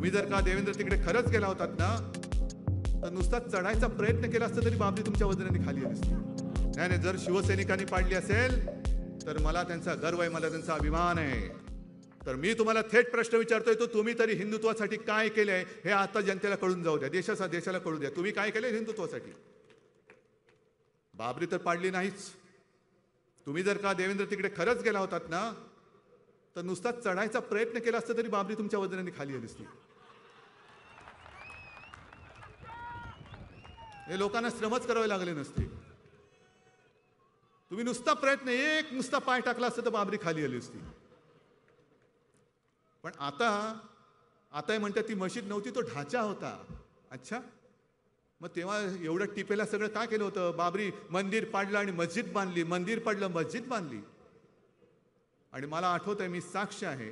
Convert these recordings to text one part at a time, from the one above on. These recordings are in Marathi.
तुम्ही जर का देवेंद्र तिकडे खरंच गेला होतात ना तर नुसता चढायचा प्रयत्न केला असता तरी बाबरी तुमच्या वजनाने खाली आली असते नाही नाही जर शिवसैनिकांनी पाडली असेल तर मला त्यांचा गर्व आहे मला त्यांचा अभिमान आहे तर मी तुम्हाला थेट प्रश्न विचारतोय तो तुम्ही तरी हिंदुत्वासाठी काय केलंय हे आता जनतेला कळून जाऊ द्या देशाचा देशाला कळू द्या तुम्ही काय केले हिंदुत्वासाठी बाबरी तर पाडली नाहीच तुम्ही जर का देवेंद्र तिकडे खरंच गेला होतात ना तर नुसता चढायचा प्रयत्न केला असता तरी बाबरी तुमच्या वजनाने खाली आली असती हे लोकांना श्रमच करावे लागले नसते तुम्ही नुसता प्रयत्न एक नुसता पाय टाकला असता तर बाबरी खाली आली असती पण आता आता म्हणतात ती मशीद नव्हती तो ढाचा होता अच्छा मग तेव्हा एवढं टिपेला सगळं काय केलं होतं बाबरी मंदिर पाडलं आणि मस्जिद बांधली मंदिर पाडलं मस्जिद बांधली आणि मला आठवत आहे मी साक्ष आहे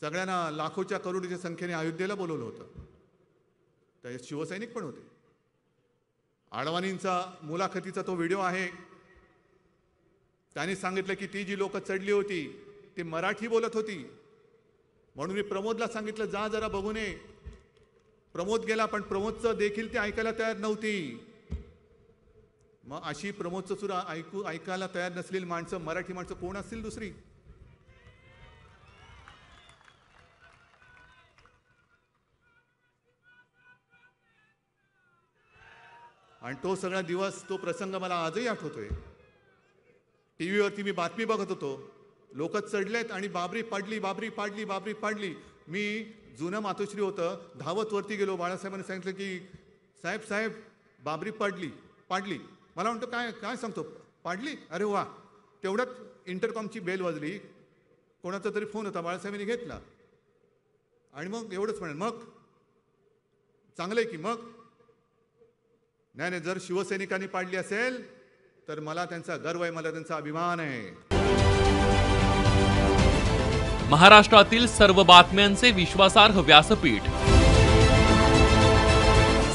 सगळ्यांना लाखोच्या करोडीच्या संख्येने अयोध्येला बोलवलं होतं त्याच्यात शिवसैनिक पण होते आडवाणींचा मुलाखतीचा तो व्हिडिओ आहे त्यांनी सांगितलं की ती जी लोक चढली होती ती मराठी बोलत होती म्हणून मी प्रमोदला सांगितलं जा जरा बघू नये प्रमोद गेला पण प्रमोदचं देखील ते ऐकायला तयार नव्हती मग अशी प्रमोदचं सुद्धा ऐकू ऐकायला तयार नसलेली माणसं मराठी माणसं कोण असतील दुसरी आणि तो सगळा दिवस तो प्रसंग मला आजही आठवतोय टी व्हीवरती मी बातमी बघत होतो लोक चढलेत आणि बाबरी पाडली बाबरी पाडली बाबरी पाडली मी जुनं मातोश्री होतं धावत वरती गेलो बाळासाहेबांनी सांगितलं की साहेब साहेब बाबरी पाडली पाडली मला म्हणतो काय काय सांगतो पाडली अरे वा तेवढ्यात इंटरकॉमची बेल वाजली कोणाचा तरी फोन होता बाळासाहेबांनी घेतला आणि मग एवढंच म्हणेल मग चांगलं आहे की मग नाही नाही जर शिवसैनिकांनी पाडली असेल तर मला त्यांचा गर्व आहे मला त्यांचा अभिमान आहे महाराष्ट्रातील सर्व बातम्यांचे विश्वासार्ह व्यासपीठ